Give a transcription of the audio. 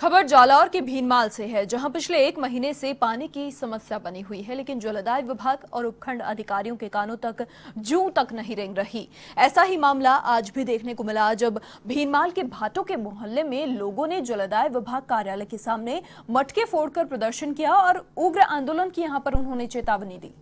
खबर जालौर के भीनमाल से है जहां पिछले एक महीने से पानी की समस्या बनी हुई है लेकिन जलदाय विभाग और उपखंड अधिकारियों के कानों तक जू तक नहीं रेंग रही ऐसा ही मामला आज भी देखने को मिला जब भीनमाल के भाटों के मोहल्ले में लोगों ने जलदाय विभाग कार्यालय के सामने मटके फोड़कर प्रदर्शन किया और उग्र आंदोलन की यहाँ पर उन्होंने चेतावनी दी